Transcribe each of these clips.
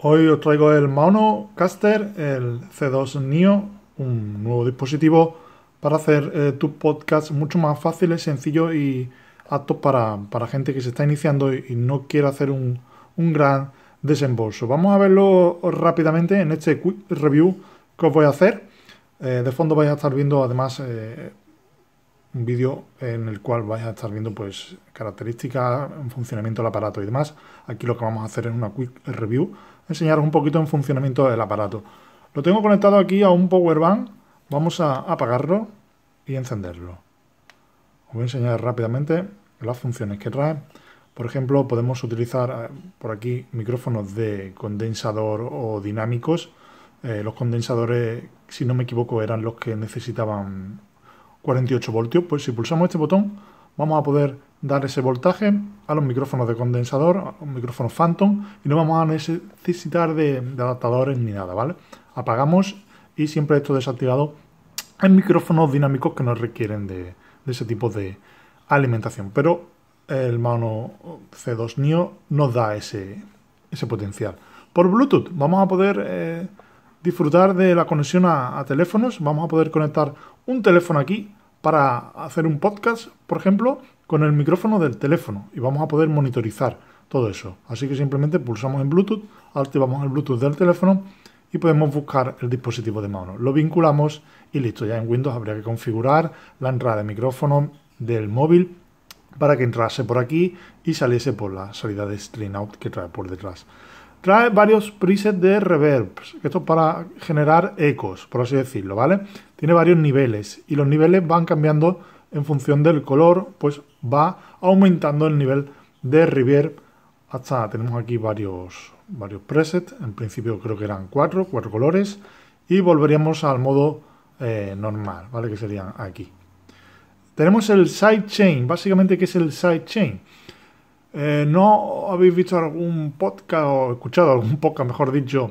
Hoy os traigo el Monocaster, el C2 Neo, un nuevo dispositivo para hacer eh, tu podcast mucho más fácil, sencillo y apto para, gente que se está iniciando y, no quiere hacer un, gran desembolso. Vamos a verlo rápidamente en este quick review que os voy a hacer. Eh, de fondo vais a estar viendo además eh, vídeo en el cual vais a estar viendo pues características, funcionamiento del aparato y demás. Aquí lo que vamos a hacer es una quick review, enseñaros un poquito en funcionamiento del aparato. Lo tengo conectado aquí a un power bank, vamos a apagarlo y encenderlo. Os voy a enseñar rápidamente las funciones que trae. Por ejemplo, podemos utilizar eh, por aquí micrófonos de condensador o dinámicos. Eh, los condensadores, si no me equivoco, eran los que necesitaban 48 voltios, pues si pulsamos este botón vamos a poder dar ese voltaje a los micrófonos de condensador, a los micrófonos Phantom y no vamos a necesitar de, adaptadores ni nada, ¿vale? Apagamos y siempre esto desactivado en micrófonos dinámicos que no requieren de, ese tipo de alimentación, pero el Mono C2 Neo nos da ese, ese potencial. Por Bluetooth vamos a poder eh, disfrutar de la conexión a, a teléfonos, vamos a poder conectar un teléfono aquí para hacer un podcast, por ejemplo, con el micrófono del teléfono y vamos a poder monitorizar todo eso. Así que simplemente pulsamos en Bluetooth, activamos el Bluetooth del teléfono y podemos buscar el dispositivo de mano. Lo vinculamos y listo. Ya en Windows habría que configurar la entrada de micrófono del móvil para que entrase por aquí y saliese por la salida de Stream Out que trae por detrás. Trae varios presets de reverbs, esto para generar ecos, por así decirlo, ¿vale? Tiene varios niveles y los niveles van cambiando en función del color, pues va aumentando el nivel de reverb hasta tenemos aquí varios, varios presets, en principio creo que eran cuatro, cuatro colores y volveríamos al modo eh, normal, ¿vale? Que serían aquí. Tenemos el sidechain, básicamente ¿qué es el sidechain? Eh, ¿no habéis visto algún podcast o escuchado algún podcast, mejor dicho,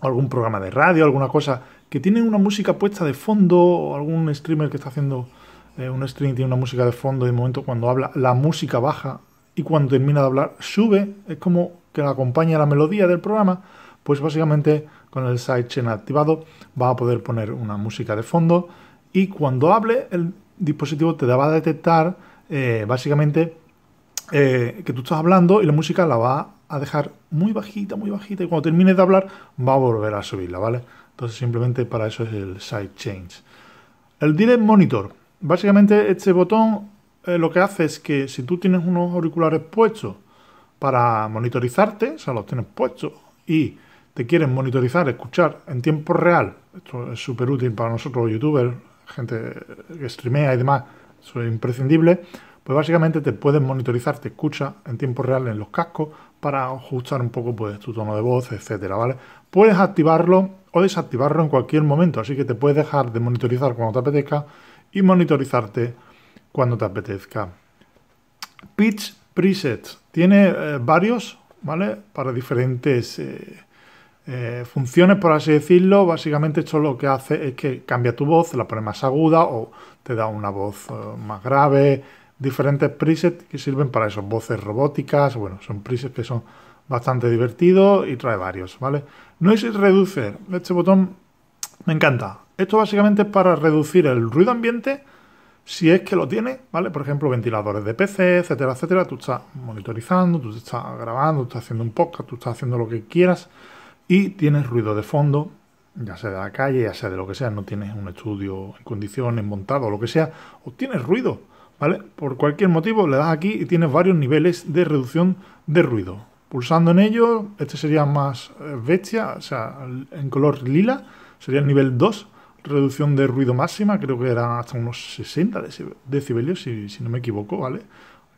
algún programa de radio, alguna cosa que tiene una música puesta de fondo o algún streamer que está haciendo eh, un stream tiene una música de fondo y de momento cuando habla la música baja y cuando termina de hablar sube, es como que la acompaña la melodía del programa, pues básicamente con el sidechain activado va a poder poner una música de fondo y cuando hable el dispositivo te va a detectar eh, básicamente eh, que tú estás hablando y la música la va a dejar muy bajita, muy bajita, y cuando termines de hablar va a volver a subirla, ¿vale? Entonces simplemente para eso es el side change. El Direct Monitor. Básicamente este botón eh, lo que hace es que si tú tienes unos auriculares puestos para monitorizarte, o sea, los tienes puestos y te quieren monitorizar, escuchar en tiempo real, esto es súper útil para nosotros los youtubers, gente que streamea y demás, eso es imprescindible, pues básicamente te puedes monitorizar, te escucha en tiempo real en los cascos para ajustar un poco pues, tu tono de voz, etcétera, ¿vale? Puedes activarlo o desactivarlo en cualquier momento, así que te puedes dejar de monitorizar cuando te apetezca y monitorizarte cuando te apetezca. Pitch Preset. tiene eh, varios, ¿vale? Para diferentes eh, eh, funciones, por así decirlo. Básicamente esto lo que hace es que cambia tu voz, la pone más aguda o te da una voz más grave, diferentes presets que sirven para eso, voces robóticas, bueno, son presets que son bastante divertidos y trae varios, ¿vale? Noise Reducer, este botón me encanta. Esto básicamente es para reducir el ruido ambiente, si es que lo tiene, ¿vale? Por ejemplo, ventiladores de PC, etcétera, etcétera. Tú estás monitorizando, tú estás grabando, tú estás haciendo un podcast, tú estás haciendo lo que quieras y tienes ruido de fondo, ya sea de la calle, ya sea de lo que sea, no tienes un estudio en condiciones montado o lo que sea, o tienes ruido. Por cualquier motivo le das aquí y tienes varios niveles de reducción de ruido. Pulsando en ello, este sería más eh, bestia, o sea, en color lila, sería el nivel 2, reducción de ruido máxima, creo que era hasta unos 60 decibelios, si, no me equivoco, ¿vale?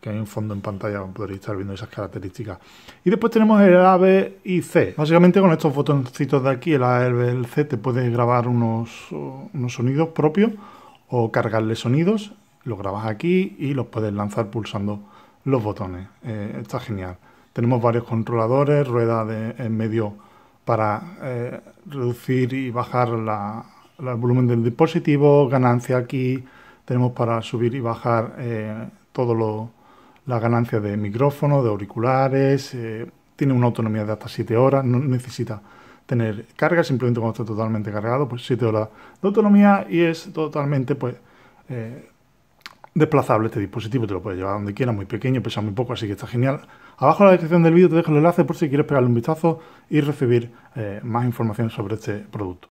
que hay un fondo en pantalla, podréis estar viendo esas características. Y después tenemos el A, B y C. Básicamente con estos botoncitos de aquí, el A, B, el C, te puedes grabar unos, unos sonidos propios o cargarle sonidos lo grabas aquí y los puedes lanzar pulsando los botones. Eh, está genial. Tenemos varios controladores, rueda en medio para eh, reducir y bajar la, el volumen del dispositivo, ganancia aquí, tenemos para subir y bajar eh, todo lo, la ganancia de micrófono, de auriculares, tiene una autonomía de hasta 7 horas, no necesita tener carga, simplemente cuando está totalmente cargado, pues 7 horas de autonomía y es totalmente pues desplazable este dispositivo, te lo puedes llevar donde quieras, muy pequeño, pesa muy poco, así que está genial. Abajo en la descripción del vídeo te dejo el enlace por si quieres pegarle un vistazo y recibir eh, más información sobre este producto.